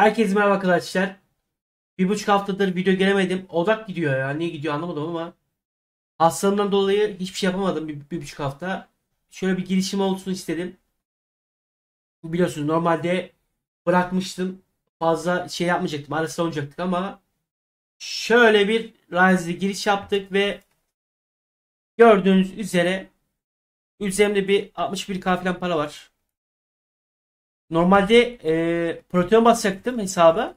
Herkese merhaba arkadaşlar. Bir buçuk haftadır video gelemedim. Odak gidiyor ya. Niye gidiyor anlamadım ama. Hastalığımdan dolayı hiçbir şey yapamadım bir, bir buçuk hafta. Şöyle bir girişim olsun istedim. Biliyorsunuz normalde bırakmıştım. Fazla şey yapmayacaktım. Arası olacaktık ama şöyle bir Rise'de giriş yaptık ve gördüğünüz üzere üzerimde bir 61k falan para var. Normalde e, Proton basacaktım hesaba.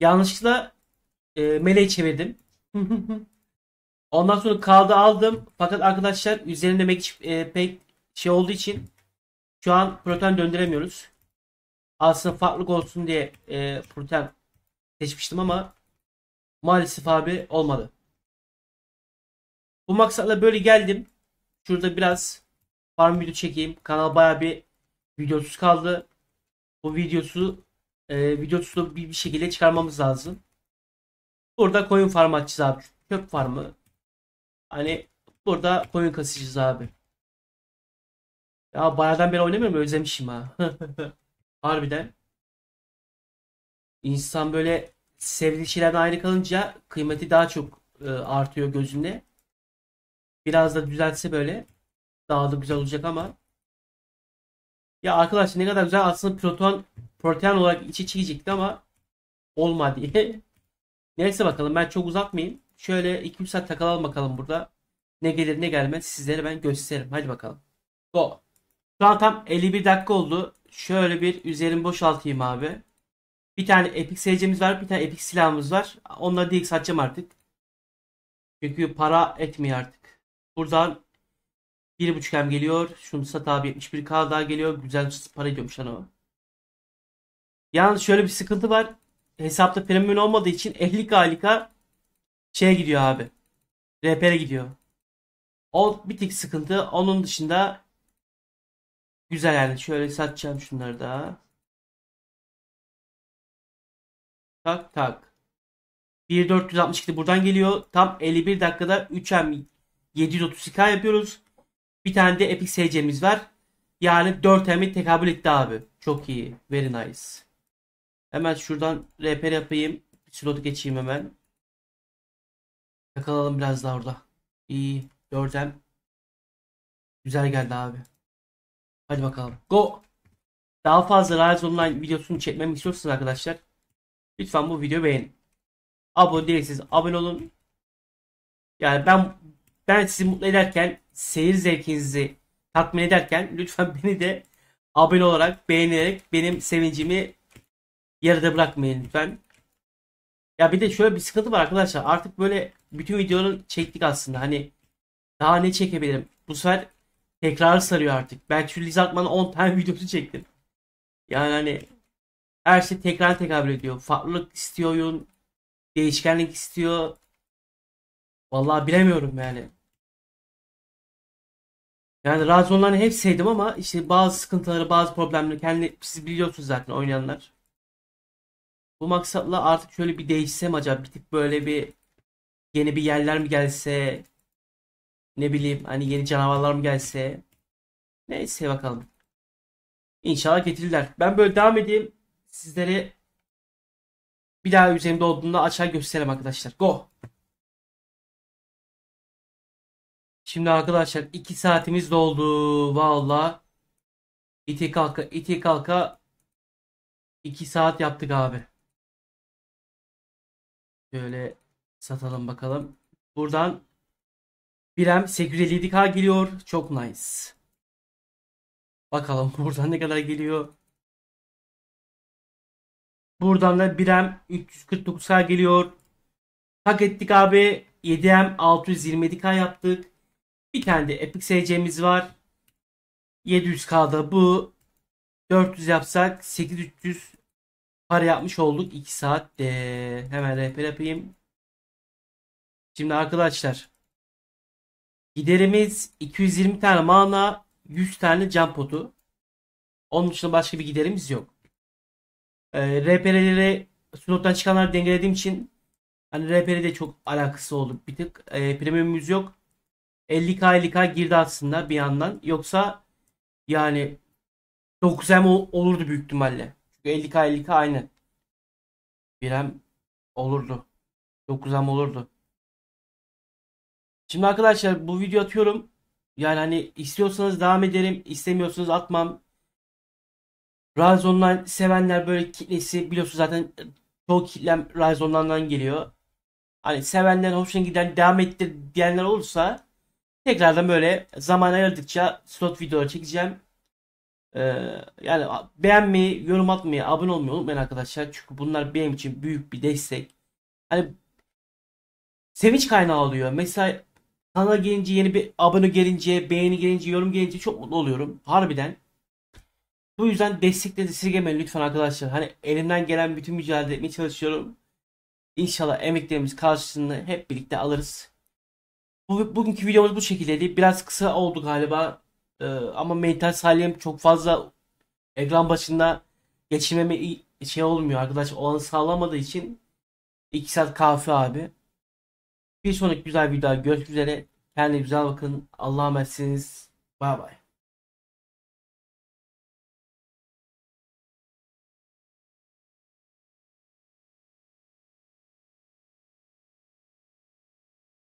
Yanlışlıkla e, meleği çevirdim. Ondan sonra kaldı aldım. Fakat arkadaşlar üzerinde mek e, pek şey olduğu için şu an proton döndüremiyoruz. Aslında farklılık olsun diye e, proton seçmiştim ama maalesef abi olmadı. Bu maksatla böyle geldim. Şurada biraz farm video çekeyim. Kanal baya bir videosuz kaldı. Bu videosu e, videosu bir, bir şekilde çıkarmamız lazım. Burada koyun farm açacağız abi. Köp farmı. Hani burada koyun kasacağız abi. Ya bayağıdan beri oynamıyorum özlemişim ha. Harbiden. İnsan böyle sevdiği şeylerden ayrı kalınca kıymeti daha çok e, artıyor gözünde. Biraz da düzeltse böyle daha da güzel olacak ama ya arkadaş ne kadar güzel aslında proton protein olarak içi çekecekti ama olmadı diye. Neyse bakalım ben çok uzatmayayım. Şöyle 2-3 saat takılalım bakalım burada. Ne gelir ne gelmez sizlere ben gösteririm. Hadi bakalım. Go. Şu an tam 51 dakika oldu. Şöyle bir üzerimi boşaltayım abi. Bir tane epic seyircimiz var. Bir tane epic silahımız var. Onları değil satacağım artık. Çünkü para etmiyor artık. Buradan 1.5M geliyor. Şunu sat abi 71K daha geliyor. Güzel para ediyormuş hanıma. Yalnız şöyle bir sıkıntı var. Hesapta premium olmadığı için 50 alika şeye gidiyor abi. RP'ye gidiyor. O bir tık sıkıntı. Onun dışında güzel yani. Şöyle satacağım şunları da. Tak tak. 1.462 buradan geliyor. Tam 51 dakikada 3M 732K yapıyoruz. Bir tane de Epic SC'miz var. Yani 4 emit tekabül etti abi. Çok iyi. Very nice. Hemen şuradan RP yapayım. Slotu geçeyim hemen. Yakalalım biraz daha orada. İyi. 4M. Güzel geldi abi. Hadi bakalım. Go. Daha fazla Rise Online videosunu çekmemi istiyorsanız arkadaşlar. Lütfen bu videoyu beğenin. Abone değilseniz abone olun. Yani ben ben sizi mutlu ederken seyir zevkinizi tatmin ederken lütfen beni de abone olarak beğenerek benim sevincimi yarıda bırakmayın lütfen. Ya bir de şöyle bir sıkıntı var arkadaşlar. Artık böyle bütün videoları çektik aslında. Hani daha ne çekebilirim? Bu sefer tekrar sarıyor artık. Ben şu Liz Altman'ın 10 tane videosu çektim. Yani hani her şey tekrar tekabül ediyor. Farklılık istiyor oyun. Değişkenlik istiyor. Vallahi bilemiyorum yani. Yani razı olanları hep sevdim ama işte bazı sıkıntıları, bazı problemleri kendi siz biliyorsunuz zaten oynayanlar. Bu maksatla artık şöyle bir değişsem acaba bir tık böyle bir yeni bir yerler mi gelse ne bileyim hani yeni canavarlar mı gelse neyse bakalım. İnşallah getirirler. Ben böyle devam edeyim. Sizlere bir daha üzerimde olduğunda açar göstereyim arkadaşlar. Go! Şimdi arkadaşlar 2 saatimiz doldu. Valla. İti kalka iti kalka 2 saat yaptık abi. Şöyle satalım bakalım. Buradan Birem 857k geliyor. Çok nice. Bakalım buradan ne kadar geliyor. Buradan da Birem 349k geliyor. Hak ettik abi. 7M 627k yaptık. Bir tane de Epic SC'miz var. 700K'da bu. 400 yapsak 8300 para yapmış olduk 2 saatte. Hemen rehber yapayım. Şimdi arkadaşlar. Giderimiz 220 tane mana 100 tane can potu. Onun dışında başka bir giderimiz yok. Ee, RPR'lere slottan çıkanları dengelediğim için hani RPR'de çok alakası oldu bir tık. Ee, premiumumuz yok. 50k 50k girdi aslında bir yandan. Yoksa yani 9M olurdu büyük ihtimalle. Çünkü 50k 50k aynı. 1M olurdu. 9M olurdu. Şimdi arkadaşlar bu video atıyorum. Yani hani istiyorsanız devam ederim. istemiyorsanız atmam. Rise Online sevenler böyle kitlesi biliyorsunuz zaten çok kitlem Rise Online'dan geliyor. Hani sevenler hoşuna giden devam ettir diyenler olursa Tekrardan böyle zaman ayırdıkça slot videoları çekeceğim. Ee, yani beğenmeyi, yorum atmayı, abone olmayı unutmayın arkadaşlar. Çünkü bunlar benim için büyük bir destek. Hani sevinç kaynağı oluyor. Mesela kanala gelince, yeni bir abone gelince, beğeni gelince, yorum gelince çok mutlu oluyorum. Harbiden. Bu yüzden destekleri esirgemeyin lütfen arkadaşlar. Hani elimden gelen bütün mücadele etmeye çalışıyorum. İnşallah emeklerimiz karşısında hep birlikte alırız bu, bugünkü videomuz bu şekildeydi. Biraz kısa oldu galiba. Ee, ama mental sağlığım çok fazla ekran başında geçirmeme şey olmuyor arkadaş. O anı sağlamadığı için 2 saat kahve abi. Bir sonraki güzel videoda görüşmek üzere. Kendinize güzel bakın. Allah'a emanetsiniz. Bay bay.